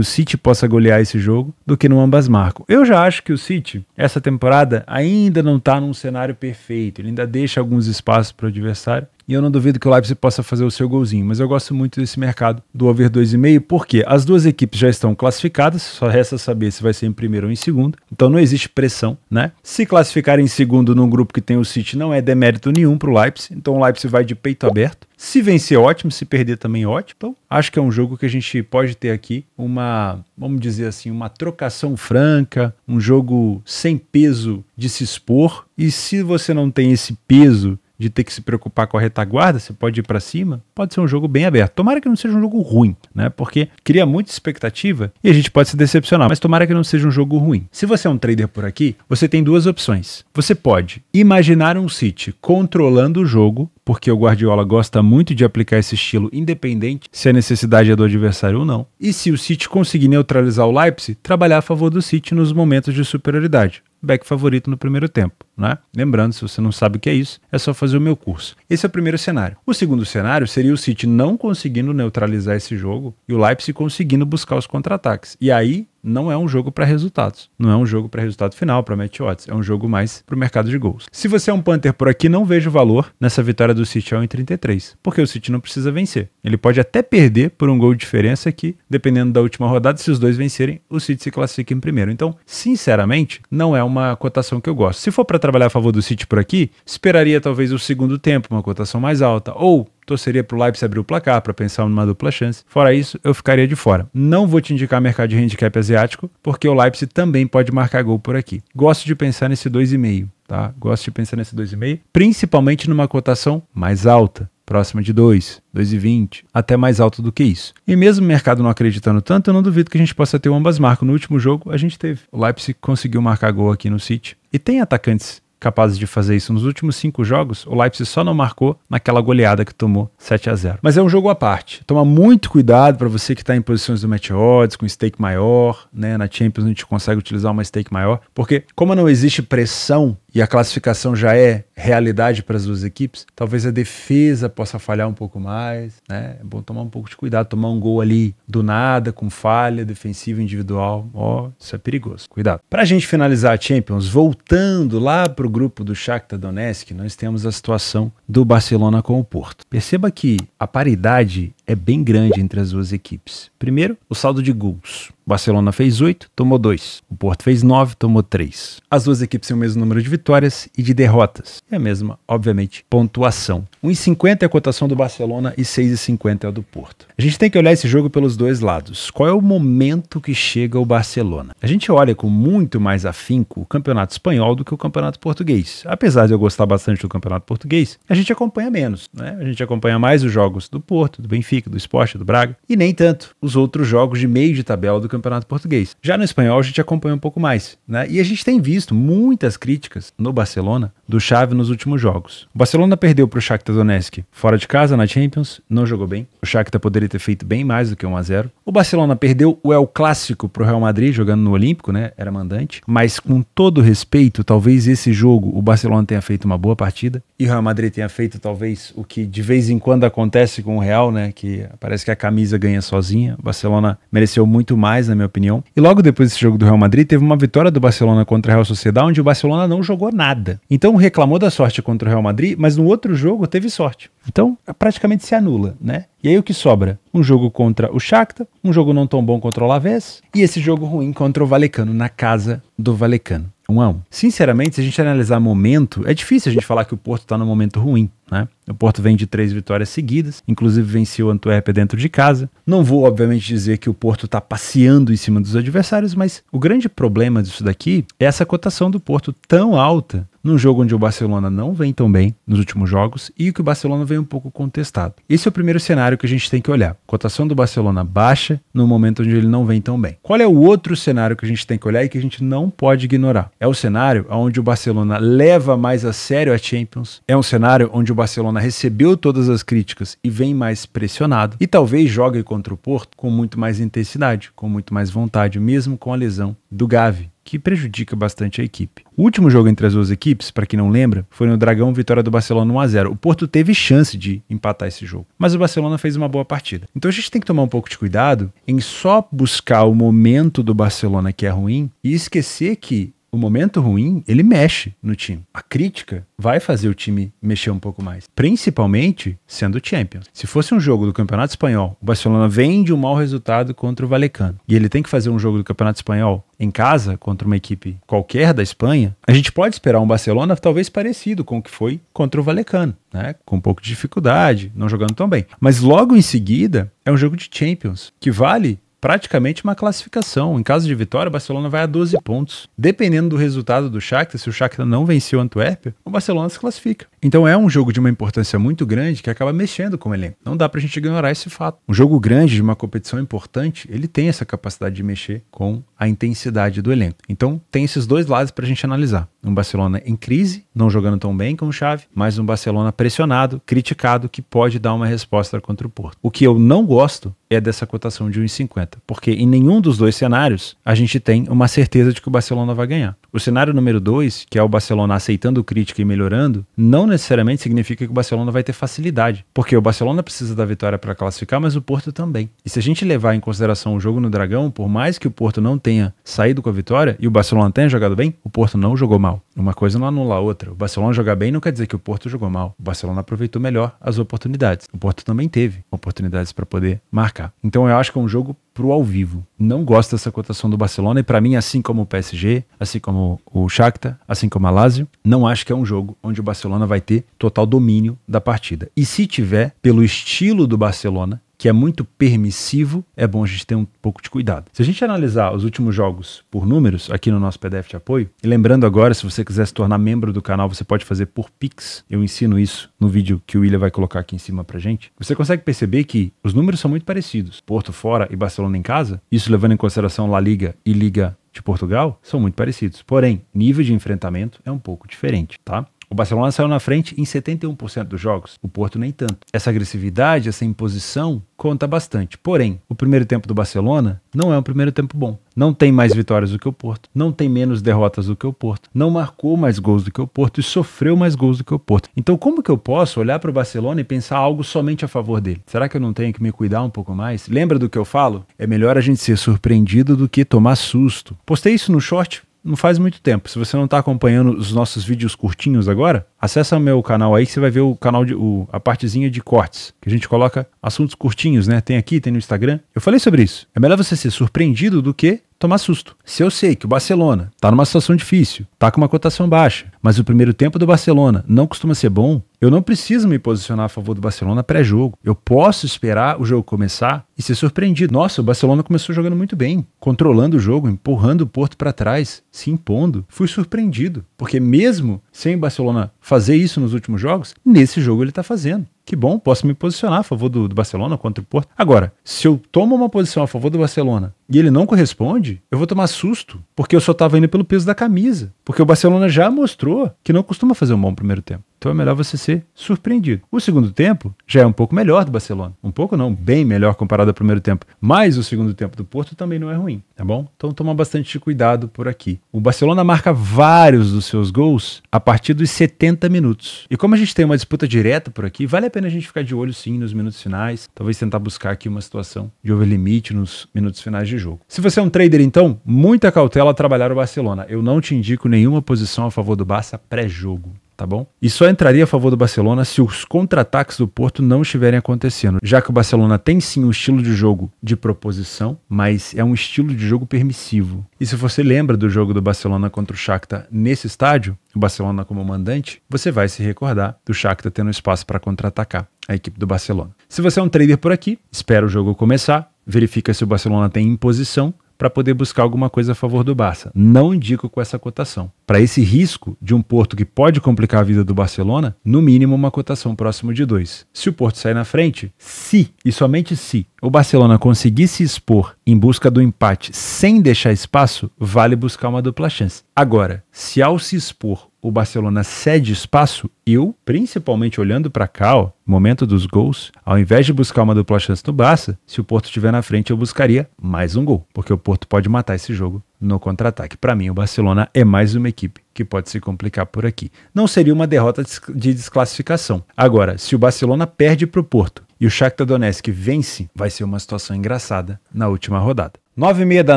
o City possa golear esse jogo, do que no ambas marcam. Eu já acho que o City, essa temporada, ainda não está num cenário perfeito. Ele ainda deixa alguns espaços para o adversário e eu não duvido que o Leipzig possa fazer o seu golzinho, mas eu gosto muito desse mercado do over 2,5, porque as duas equipes já estão classificadas, só resta saber se vai ser em primeiro ou em segundo, então não existe pressão, né? Se classificar em segundo num grupo que tem o City não é demérito nenhum para o Leipzig, então o Leipzig vai de peito aberto. Se vencer, ótimo, se perder também, ótimo. Então, acho que é um jogo que a gente pode ter aqui uma, vamos dizer assim, uma trocação franca, um jogo sem peso de se expor. E se você não tem esse peso de ter que se preocupar com a retaguarda, você pode ir para cima, pode ser um jogo bem aberto. Tomara que não seja um jogo ruim, né? Porque cria muita expectativa e a gente pode se decepcionar, mas tomara que não seja um jogo ruim. Se você é um trader por aqui, você tem duas opções. Você pode imaginar um City controlando o jogo, porque o Guardiola gosta muito de aplicar esse estilo independente se a necessidade é do adversário ou não. E se o City conseguir neutralizar o Leipzig, trabalhar a favor do City nos momentos de superioridade back favorito no primeiro tempo. Né? Lembrando, se você não sabe o que é isso, é só fazer o meu curso. Esse é o primeiro cenário. O segundo cenário seria o City não conseguindo neutralizar esse jogo e o Leipzig conseguindo buscar os contra-ataques. E aí não é um jogo para resultados. Não é um jogo para resultado final, para match odds. É um jogo mais para o mercado de gols. Se você é um punter por aqui, não vejo valor nessa vitória do City ao 33, porque o City não precisa vencer. Ele pode até perder por um gol de diferença que, dependendo da última rodada, se os dois vencerem, o City se classifica em primeiro. Então, sinceramente, não é uma cotação que eu gosto. Se for para trabalhar a favor do City por aqui, esperaria talvez o segundo tempo, uma cotação mais alta, ou torceria para o Leipzig abrir o placar para pensar numa dupla chance. Fora isso, eu ficaria de fora. Não vou te indicar mercado de handicap asiático, porque o Leipzig também pode marcar gol por aqui. Gosto de pensar nesse 2,5. Tá? Gosto de pensar nesse 2,5, principalmente numa cotação mais alta, próxima de 2, 2,20, até mais alto do que isso. E mesmo o mercado não acreditando tanto, eu não duvido que a gente possa ter ambas marcas. No último jogo, a gente teve. O Leipzig conseguiu marcar gol aqui no City. E tem atacantes capazes de fazer isso nos últimos cinco jogos, o Leipzig só não marcou naquela goleada que tomou 7 a 0 Mas é um jogo à parte. Toma muito cuidado para você que está em posições do match odds, com stake maior, né? Na Champions a gente consegue utilizar uma stake maior, porque como não existe pressão e a classificação já é realidade para as duas equipes, talvez a defesa possa falhar um pouco mais, né? É bom tomar um pouco de cuidado, tomar um gol ali do nada, com falha defensiva individual, ó, isso é perigoso, cuidado. Para a gente finalizar a Champions, voltando lá para grupo do Shakhtar Donetsk, nós temos a situação do Barcelona com o Porto. Perceba que a paridade é bem grande entre as duas equipes. Primeiro, o saldo de gols. Barcelona fez 8, tomou 2. O Porto fez 9, tomou 3. As duas equipes têm o mesmo número de vitórias e de derrotas. É a mesma, obviamente, pontuação. 1,50 é a cotação do Barcelona e 6,50 é a do Porto. A gente tem que olhar esse jogo pelos dois lados. Qual é o momento que chega o Barcelona? A gente olha com muito mais afinco o campeonato espanhol do que o campeonato português. Apesar de eu gostar bastante do campeonato português, a gente acompanha menos. Né? A gente acompanha mais os jogos do Porto, do Benfica Benfica, do Esporte, do Braga, e nem tanto os outros jogos de meio de tabela do Campeonato Português. Já no espanhol a gente acompanha um pouco mais, né? E a gente tem visto muitas críticas no Barcelona do Xavi nos últimos jogos. O Barcelona perdeu para o Shakhtar Donetsk fora de casa na Champions, não jogou bem. O Shakhtar poderia ter feito bem mais do que 1 a 0. O Barcelona perdeu o El Clássico para o Real Madrid jogando no Olímpico, né? Era mandante, mas com todo respeito, talvez esse jogo o Barcelona tenha feito uma boa partida e o Real Madrid tenha feito talvez o que de vez em quando acontece com o Real, né? que parece que a camisa ganha sozinha. O Barcelona mereceu muito mais, na minha opinião. E logo depois desse jogo do Real Madrid, teve uma vitória do Barcelona contra a Real Sociedade, onde o Barcelona não jogou nada. Então reclamou da sorte contra o Real Madrid, mas no outro jogo teve sorte. Então praticamente se anula, né? E aí o que sobra? Um jogo contra o Shakhtar, um jogo não tão bom contra o Alavés e esse jogo ruim contra o Valecano na casa do Valecano a Sinceramente, se a gente analisar momento, é difícil a gente falar que o Porto está num momento ruim. Né? O Porto vem de três vitórias seguidas, inclusive venceu o Antuérpia dentro de casa. Não vou, obviamente, dizer que o Porto está passeando em cima dos adversários, mas o grande problema disso daqui é essa cotação do Porto tão alta num jogo onde o Barcelona não vem tão bem nos últimos jogos e que o Barcelona vem um pouco contestado. Esse é o primeiro cenário que a gente tem que olhar. Cotação do Barcelona baixa no momento onde ele não vem tão bem. Qual é o outro cenário que a gente tem que olhar e que a gente não pode ignorar? É o cenário onde o Barcelona leva mais a sério a Champions, é um cenário onde o Barcelona recebeu todas as críticas e vem mais pressionado e talvez jogue contra o Porto com muito mais intensidade, com muito mais vontade, mesmo com a lesão do Gavi, que prejudica bastante a equipe. O último jogo entre as duas equipes, para quem não lembra, foi no Dragão, vitória do Barcelona 1 a 0. O Porto teve chance de empatar esse jogo, mas o Barcelona fez uma boa partida. Então a gente tem que tomar um pouco de cuidado em só buscar o momento do Barcelona que é ruim e esquecer que o momento ruim, ele mexe no time. A crítica vai fazer o time mexer um pouco mais, principalmente sendo Champions. Se fosse um jogo do Campeonato Espanhol, o Barcelona vende um mau resultado contra o Valecano e ele tem que fazer um jogo do Campeonato Espanhol em casa contra uma equipe qualquer da Espanha, a gente pode esperar um Barcelona talvez parecido com o que foi contra o Valecano, né? Com um pouco de dificuldade, não jogando tão bem. Mas logo em seguida é um jogo de Champions que vale praticamente uma classificação. Em caso de vitória, o Barcelona vai a 12 pontos. Dependendo do resultado do Shakhtar, se o Shakhtar não venceu o Antuérpia, o Barcelona se classifica. Então é um jogo de uma importância muito grande que acaba mexendo com o elenco. Não dá pra gente ignorar esse fato. Um jogo grande de uma competição importante, ele tem essa capacidade de mexer com a intensidade do elenco. Então tem esses dois lados pra gente analisar. Um Barcelona em crise, não jogando tão bem com o Xavi, mas um Barcelona pressionado, criticado, que pode dar uma resposta contra o Porto. O que eu não gosto é dessa cotação de 1,50. Porque em nenhum dos dois cenários a gente tem uma certeza de que o Barcelona vai ganhar. O cenário número 2, que é o Barcelona aceitando crítica e melhorando, não necessariamente significa que o Barcelona vai ter facilidade. Porque o Barcelona precisa da vitória para classificar, mas o Porto também. E se a gente levar em consideração o jogo no Dragão, por mais que o Porto não tenha saído com a vitória e o Barcelona tenha jogado bem, o Porto não jogou mal. Uma coisa não anula a outra. O Barcelona jogar bem não quer dizer que o Porto jogou mal. O Barcelona aproveitou melhor as oportunidades. O Porto também teve oportunidades para poder marcar cá. Então eu acho que é um jogo pro ao vivo. Não gosto dessa cotação do Barcelona e para mim, assim como o PSG, assim como o Shakhtar, assim como a Lazio, não acho que é um jogo onde o Barcelona vai ter total domínio da partida. E se tiver, pelo estilo do Barcelona, que é muito permissivo, é bom a gente ter um pouco de cuidado. Se a gente analisar os últimos jogos por números aqui no nosso PDF de apoio, e lembrando agora, se você quiser se tornar membro do canal, você pode fazer por Pix. Eu ensino isso no vídeo que o William vai colocar aqui em cima pra gente. Você consegue perceber que os números são muito parecidos. Porto fora e Barcelona em casa, isso levando em consideração La Liga e Liga de Portugal, são muito parecidos. Porém, nível de enfrentamento é um pouco diferente, tá? O Barcelona saiu na frente em 71% dos jogos, o Porto nem tanto. Essa agressividade, essa imposição conta bastante. Porém, o primeiro tempo do Barcelona não é um primeiro tempo bom. Não tem mais vitórias do que o Porto, não tem menos derrotas do que o Porto, não marcou mais gols do que o Porto e sofreu mais gols do que o Porto. Então, como que eu posso olhar para o Barcelona e pensar algo somente a favor dele? Será que eu não tenho que me cuidar um pouco mais? Lembra do que eu falo? É melhor a gente ser surpreendido do que tomar susto. Postei isso no short não faz muito tempo. Se você não está acompanhando os nossos vídeos curtinhos agora, acessa o meu canal aí que você vai ver o canal de, o, a partezinha de cortes, que a gente coloca assuntos curtinhos, né? Tem aqui, tem no Instagram. Eu falei sobre isso. É melhor você ser surpreendido do que tomar susto. Se eu sei que o Barcelona está numa situação difícil, está com uma cotação baixa, mas o primeiro tempo do Barcelona não costuma ser bom, eu não preciso me posicionar a favor do Barcelona pré-jogo. Eu posso esperar o jogo começar e ser surpreendido. Nossa, o Barcelona começou jogando muito bem, controlando o jogo, empurrando o Porto para trás, se impondo. Fui surpreendido, porque mesmo sem o Barcelona fazer isso nos últimos jogos, nesse jogo ele está fazendo. Que bom, posso me posicionar a favor do, do, Barcelona contra o Porto. Agora, se eu tomo uma posição a favor do Barcelona e ele não corresponde, eu vou tomar susto, porque eu só estava indo pelo peso da camisa. Porque o Barcelona já mostrou que não costuma fazer um bom primeiro tempo. Então é melhor você ser ser surpreendido. O segundo tempo já é um pouco melhor do Barcelona. Um pouco não, bem melhor comparado ao primeiro tempo. Mas o segundo tempo do Porto também não é ruim, tá bom? Então toma bastante cuidado por aqui. O Barcelona marca vários dos seus gols a partir dos 70 minutos. E como a gente tem uma disputa direta por aqui, vale a pena a gente ficar de olho sim nos minutos finais. Talvez tentar buscar aqui uma situação de over limite nos minutos finais de jogo. Se você é um trader, então, muita cautela a trabalhar o Barcelona. Eu não te indico nenhuma posição a favor do Barça pré-jogo tá bom? E só entraria a favor do Barcelona se os contra-ataques do Porto não estiverem acontecendo, já que o Barcelona tem sim um estilo de jogo de proposição, mas é um estilo de jogo permissivo. E se você lembra do jogo do Barcelona contra o Shakhtar nesse estádio, o Barcelona como mandante, você vai se recordar do Shakhtar tendo espaço para contra-atacar a equipe do Barcelona. Se você é um trader por aqui, espera o jogo começar, verifica se o Barcelona tem imposição para poder buscar alguma coisa a favor do Barça. Não indico com essa cotação. Para esse risco de um Porto que pode complicar a vida do Barcelona, no mínimo uma cotação próximo de 2. Se o Porto sair na frente, se e somente se o Barcelona conseguir se expor em busca do empate sem deixar espaço, vale buscar uma dupla chance. Agora, se ao se expor o Barcelona cede espaço, eu, principalmente olhando para cá, ó, momento dos gols, ao invés de buscar uma dupla chance no Barça, se o Porto estiver na frente, eu buscaria mais um gol, porque o Porto pode matar esse jogo no contra-ataque. Para mim, o Barcelona é mais uma equipe que pode se complicar por aqui. Não seria uma derrota de desclassificação. Agora, se o Barcelona perde para o Porto e o Shakhtar Donetsk vence, vai ser uma situação engraçada na última rodada. Nove e meia da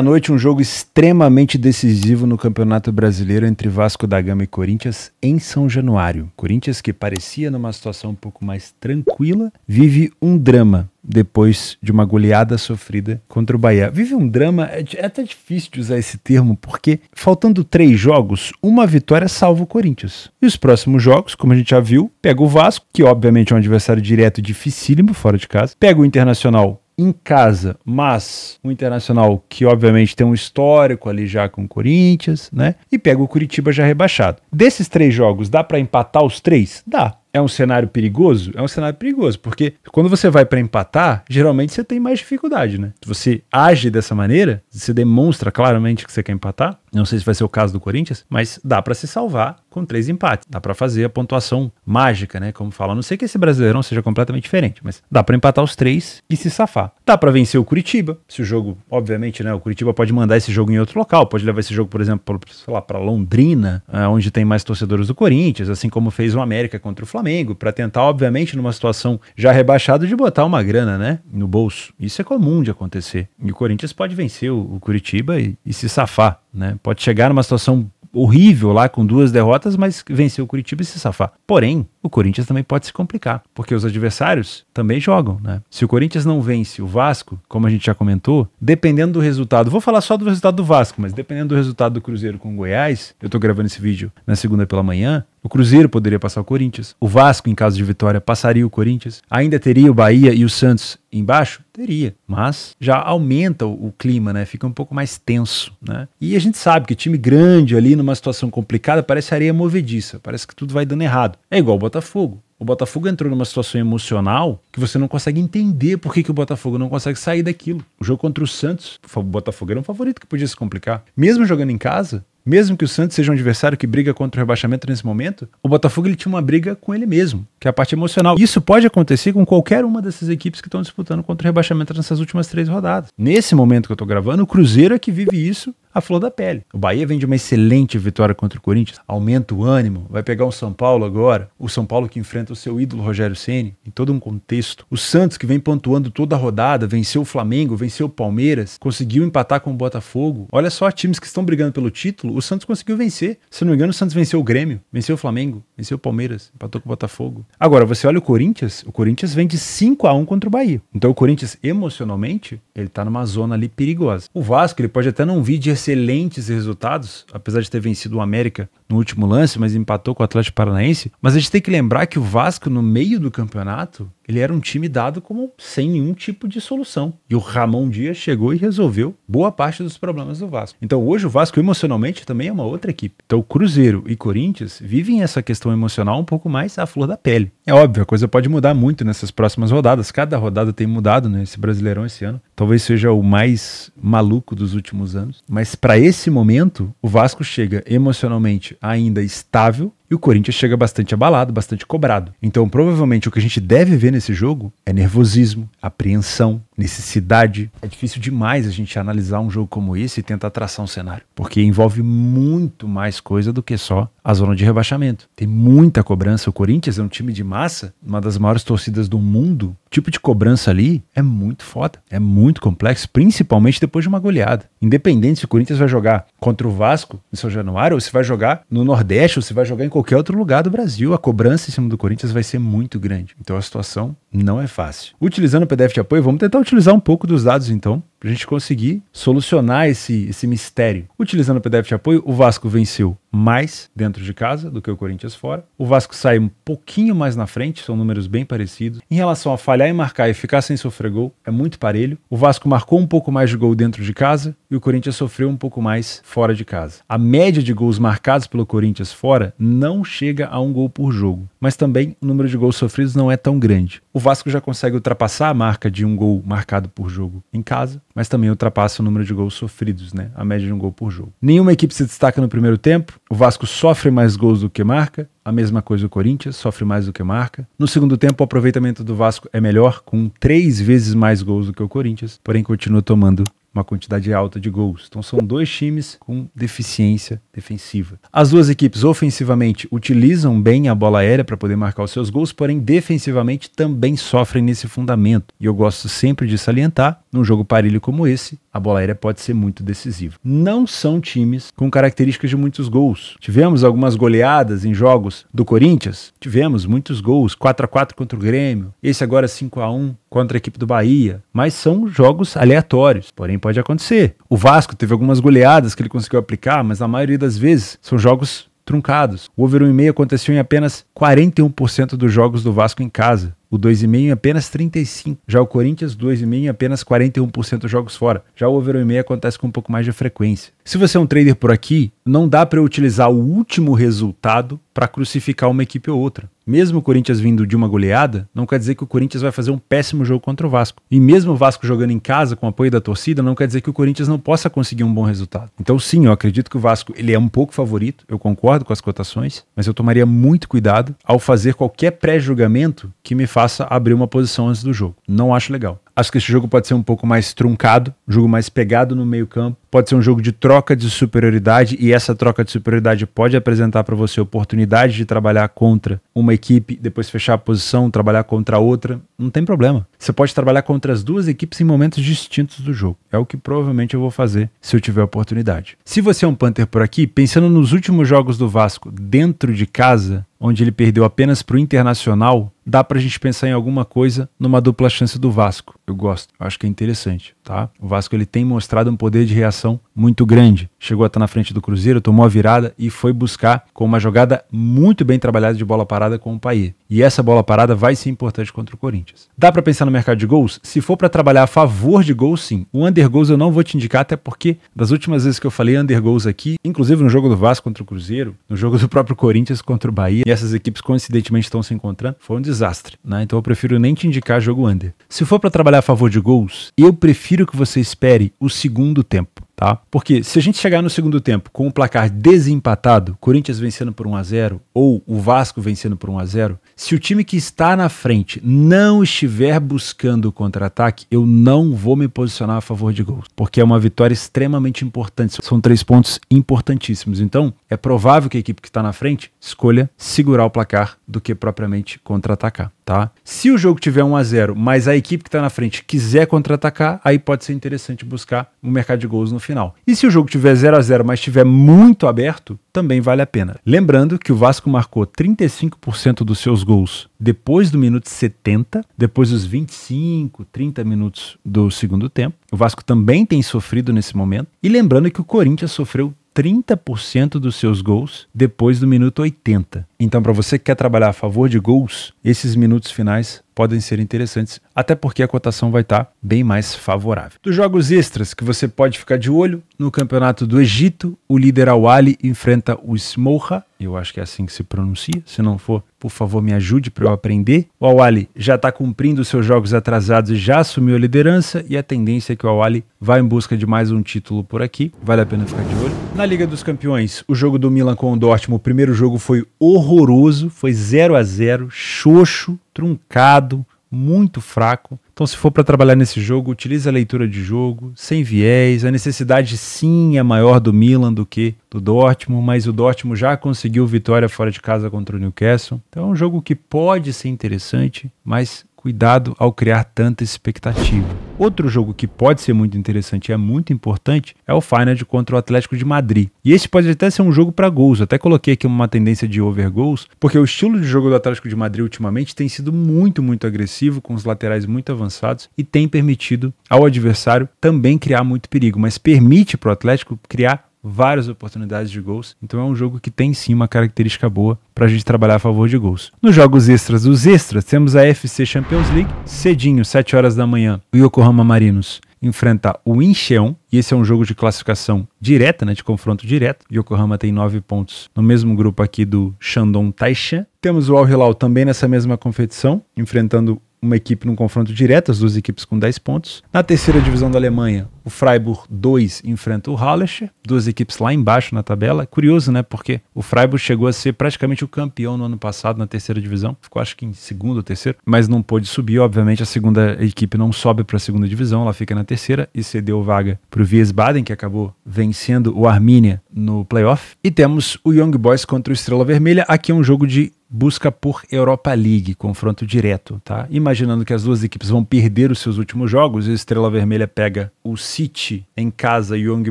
noite, um jogo extremamente decisivo no Campeonato Brasileiro entre Vasco da Gama e Corinthians em São Januário. Corinthians, que parecia numa situação um pouco mais tranquila, vive um drama depois de uma goleada sofrida contra o Bahia. Vive um drama, é, é até difícil de usar esse termo, porque faltando três jogos, uma vitória salva o Corinthians. E os próximos jogos, como a gente já viu, pega o Vasco, que obviamente é um adversário direto dificílimo fora de casa, pega o Internacional em casa, mas o Internacional, que obviamente tem um histórico ali já com o Corinthians, né? E pega o Curitiba já rebaixado. Desses três jogos, dá para empatar os três? Dá. É um cenário perigoso? É um cenário perigoso, porque quando você vai para empatar, geralmente você tem mais dificuldade, né? você age dessa maneira, você demonstra claramente que você quer empatar. Não sei se vai ser o caso do Corinthians, mas dá para se salvar com três empates. Dá para fazer a pontuação mágica, né? Como fala. A não sei que esse brasileirão seja completamente diferente, mas dá para empatar os três e se safar. Dá para vencer o Curitiba, se o jogo, obviamente, né? O Curitiba pode mandar esse jogo em outro local, pode levar esse jogo, por exemplo, pra, sei lá, para Londrina, eh, onde tem mais torcedores do Corinthians, assim como fez o América contra o Flamengo. Flamengo, para tentar, obviamente, numa situação já rebaixada, de botar uma grana, né? No bolso. Isso é comum de acontecer. E o Corinthians pode vencer o, Curitiba e, e se safar, né? Pode chegar numa situação horrível lá com duas derrotas, mas venceu o Curitiba e se safar. Porém, o Corinthians também pode se complicar, porque os adversários também jogam, né? Se o Corinthians não vence o Vasco, como a gente já comentou, dependendo do resultado, vou falar só do resultado do Vasco, mas dependendo do resultado do Cruzeiro com o Goiás, eu tô gravando esse vídeo na segunda pela manhã, o Cruzeiro poderia passar o Corinthians. O Vasco, em caso de vitória, passaria o Corinthians. Ainda teria o Bahia e o Santos embaixo? Teria, mas já aumenta o, clima, né? Fica um pouco mais tenso, né? E a gente sabe que time grande ali numa situação complicada parece areia movediça, parece que tudo vai dando errado. É igual o Botafogo. O Botafogo entrou numa situação emocional que você não consegue entender por que, que o Botafogo não consegue sair daquilo. O jogo contra o Santos, o Botafogo era um favorito que podia se complicar. Mesmo jogando em casa, mesmo que o Santos seja um adversário que briga contra o rebaixamento nesse momento, o Botafogo ele tinha uma briga com ele mesmo, que é a parte emocional. Isso pode acontecer com qualquer uma dessas equipes que estão disputando contra o rebaixamento nessas últimas três rodadas. Nesse momento que eu tô gravando, o Cruzeiro é que vive isso a flor da pele. O Bahia vem de uma excelente vitória contra o Corinthians, aumenta o ânimo, vai pegar um São Paulo agora, o São Paulo que enfrenta o seu ídolo Rogério Ceni em todo um contexto. O Santos que vem pontuando toda a rodada, venceu o Flamengo, venceu o Palmeiras, conseguiu empatar com o Botafogo. Olha só times que estão brigando pelo título, o Santos conseguiu vencer. Se não me engano, o Santos venceu o Grêmio, venceu o Flamengo, venceu o Palmeiras, empatou com o Botafogo. Agora, você olha o Corinthians, o Corinthians vem de 5 a 1 contra o Bahia. Então o Corinthians emocionalmente, ele tá numa zona ali perigosa. O Vasco, ele pode até não vir de excelentes resultados, apesar de ter vencido o América no último lance, mas empatou com o Atlético Paranaense. Mas a gente tem que lembrar que o Vasco, no meio do campeonato, ele era um time dado como sem nenhum tipo de solução. E o Ramon Dias chegou e resolveu boa parte dos problemas do Vasco. Então hoje o Vasco emocionalmente também é uma outra equipe. Então Cruzeiro e Corinthians vivem essa questão emocional um pouco mais à flor da pele. É óbvio, a coisa pode mudar muito nessas próximas rodadas. Cada rodada tem mudado, né? Brasileirão esse ano talvez seja o mais maluco dos últimos anos. Mas para esse momento, o Vasco chega emocionalmente ainda estável o Corinthians chega bastante abalado, bastante cobrado. Então, provavelmente, o que a gente deve ver nesse jogo é nervosismo, apreensão, necessidade. É difícil demais a gente analisar um jogo como esse e tentar traçar um cenário, porque envolve muito mais coisa do que só a zona de rebaixamento. Tem muita cobrança. O Corinthians é um time de massa, uma das maiores torcidas do mundo. O tipo de cobrança ali é muito foda, é muito complexo, principalmente depois de uma goleada. Independente se o Corinthians vai jogar contra o Vasco em São Januário, ou se vai jogar no Nordeste, ou se vai jogar em qualquer qualquer outro lugar do Brasil, a cobrança em cima do Corinthians vai ser muito grande. Então a situação não é fácil. Utilizando o PDF de apoio, vamos tentar utilizar um pouco dos dados então para a gente conseguir solucionar esse, esse mistério. Utilizando o PDF de apoio, o Vasco venceu mais dentro de casa do que o Corinthians fora. O Vasco sai um pouquinho mais na frente, são números bem parecidos. Em relação a falhar e marcar e ficar sem sofrer gol, é muito parelho. O Vasco marcou um pouco mais de gol dentro de casa e o Corinthians sofreu um pouco mais fora de casa. A média de gols marcados pelo Corinthians fora não chega a um gol por jogo, mas também o número de gols sofridos não é tão grande. O Vasco já consegue ultrapassar a marca de um gol marcado por jogo em casa mas também ultrapassa o número de gols sofridos, né? A média de um gol por jogo. Nenhuma equipe se destaca no primeiro tempo. O Vasco sofre mais gols do que marca. A mesma coisa o Corinthians, sofre mais do que marca. No segundo tempo, o aproveitamento do Vasco é melhor, com três vezes mais gols do que o Corinthians, porém continua tomando uma quantidade alta de gols. Então são dois times com deficiência defensiva. As duas equipes ofensivamente utilizam bem a bola aérea para poder marcar os seus gols, porém defensivamente também sofrem nesse fundamento. E eu gosto sempre de salientar, num jogo parelho como esse, a bola aérea pode ser muito decisiva. Não são times com características de muitos gols. Tivemos algumas goleadas em jogos do Corinthians, tivemos muitos gols, 4 a 4 contra o Grêmio, esse agora 5 a 1 contra a equipe do Bahia, mas são jogos aleatórios, porém pode acontecer. O Vasco teve algumas goleadas que ele conseguiu aplicar, mas na maioria das vezes são jogos truncados. O over 1,5 aconteceu em apenas 41% dos jogos do Vasco em casa o 2,5 em é apenas 35%. Já o Corinthians, 2,5 em é apenas 41% dos jogos fora. Já o over 1,5 acontece com um pouco mais de frequência. Se você é um trader por aqui, não dá para utilizar o último resultado para crucificar uma equipe ou outra. Mesmo o Corinthians vindo de uma goleada, não quer dizer que o Corinthians vai fazer um péssimo jogo contra o Vasco. E mesmo o Vasco jogando em casa com apoio da torcida, não quer dizer que o Corinthians não possa conseguir um bom resultado. Então sim, eu acredito que o Vasco ele é um pouco favorito, eu concordo com as cotações, mas eu tomaria muito cuidado ao fazer qualquer pré-julgamento que me faça faça abrir uma posição antes do jogo. Não acho legal. Acho que esse jogo pode ser um pouco mais truncado, jogo mais pegado no meio-campo. Pode ser um jogo de troca de superioridade e essa troca de superioridade pode apresentar para você oportunidade de trabalhar contra uma equipe, depois fechar a posição, trabalhar contra outra. Não tem problema. Você pode trabalhar contra as duas equipes em momentos distintos do jogo. É o que provavelmente eu vou fazer se eu tiver oportunidade. Se você é um Panther por aqui, pensando nos últimos jogos do Vasco dentro de casa, onde ele perdeu apenas para o Internacional, dá para a gente pensar em alguma coisa numa dupla chance do Vasco. Eu gosto, acho que é interessante, tá? O Vasco ele tem mostrado um poder de reação muito grande. Chegou a estar tá na frente do Cruzeiro, tomou a virada e foi buscar com uma jogada muito bem trabalhada de bola parada com o Paier. E essa bola parada vai ser importante contra o Corinthians. Dá para pensar no mercado de gols? Se for para trabalhar a favor de gols, sim. O under goals eu não vou te indicar, até porque das últimas vezes que eu falei under goals aqui, inclusive no jogo do Vasco contra o Cruzeiro, no jogo do próprio Corinthians contra o Bahia, e essas equipes coincidentemente estão se encontrando, foi um desastre, né? Então eu prefiro nem te indicar jogo under. Se for para trabalhar a favor de gols, eu prefiro que você espere o segundo tempo tá? Porque se a gente chegar no segundo tempo com o placar desempatado, Corinthians vencendo por 1 a 0 ou o Vasco vencendo por 1 a 0, se o time que está na frente não estiver buscando o contra-ataque, eu não vou me posicionar a favor de gols, porque é uma vitória extremamente importante. São três pontos importantíssimos. Então, é provável que a equipe que está na frente escolha segurar o placar do que propriamente contra-atacar, tá? Se o jogo tiver 1 a 0, mas a equipe que está na frente quiser contra-atacar, aí pode ser interessante buscar um mercado de gols no final. E se o jogo tiver 0 a 0 mas estiver muito aberto, também vale a pena. Lembrando que o Vasco marcou 35% dos seus gols depois do minuto 70, depois dos 25, 30 minutos do segundo tempo. O Vasco também tem sofrido nesse momento. E lembrando que o Corinthians sofreu 30% dos seus gols depois do minuto 80. Então, para você que quer trabalhar a favor de gols, esses minutos finais podem ser interessantes, até porque a cotação vai estar tá bem mais favorável. Dos jogos extras que você pode ficar de olho, no campeonato do Egito, o líder Awali enfrenta o Smoha, eu acho que é assim que se pronuncia, se não for, por favor me ajude para eu aprender. O Awali já está cumprindo seus jogos atrasados e já assumiu a liderança e a tendência é que o Awali vá em busca de mais um título por aqui, vale a pena ficar de olho. Na Liga dos Campeões, o jogo do Milan com o Dortmund, o primeiro jogo foi horroroso, foi 0 a 0 xoxo, truncado, muito fraco. Então, se for para trabalhar nesse jogo, utilize a leitura de jogo, sem viés. A necessidade, sim, é maior do Milan do que do Dortmund, mas o Dortmund já conseguiu vitória fora de casa contra o Newcastle. Então, é um jogo que pode ser interessante, mas Cuidado ao criar tanta expectativa. Outro jogo que pode ser muito interessante e é muito importante é o Final contra o Atlético de Madrid. E esse pode até ser um jogo para gols. até coloquei aqui uma tendência de over goals, porque o estilo de jogo do Atlético de Madrid ultimamente tem sido muito, muito agressivo, com os laterais muito avançados e tem permitido ao adversário também criar muito perigo, mas permite para o Atlético criar várias oportunidades de gols. Então é um jogo que tem sim uma característica boa para a gente trabalhar a favor de gols. Nos jogos extras dos extras, temos a FC Champions League. Cedinho, 7 horas da manhã, o Yokohama Marinos enfrenta o Incheon, e esse é um jogo de classificação direta, né, de confronto direto. Yokohama tem nove pontos no mesmo grupo aqui do Shandong Taishan. Temos o Al Hilal também nessa mesma competição, enfrentando uma equipe num confronto direto, as duas equipes com 10 pontos. Na terceira divisão da Alemanha, o Freiburg 2 enfrenta o Hallescher, duas equipes lá embaixo na tabela. Curioso, né? Porque o Freiburg chegou a ser praticamente o campeão no ano passado na terceira divisão, ficou acho que em segundo ou terceiro, mas não pôde subir. Obviamente, a segunda equipe não sobe para a segunda divisão, ela fica na terceira e cedeu vaga para o Wiesbaden, que acabou vencendo o Armínia no playoff. E temos o Young Boys contra o Estrela Vermelha. Aqui é um jogo de busca por Europa League, confronto direto, tá? Imaginando que as duas equipes vão perder os seus últimos jogos, o Estrela Vermelha pega o City em casa e o Young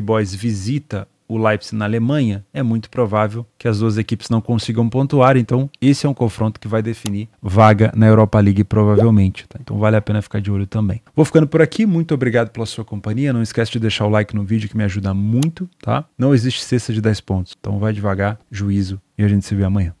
Boys visita o Leipzig na Alemanha, é muito provável que as duas equipes não consigam pontuar. Então, esse é um confronto que vai definir vaga na Europa League, provavelmente. Tá? Então, vale a pena ficar de olho também. Vou ficando por aqui. Muito obrigado pela sua companhia. Não esquece de deixar o like no vídeo, que me ajuda muito. tá? Não existe cesta de 10 pontos. Então, vai devagar, juízo, e a gente se vê amanhã.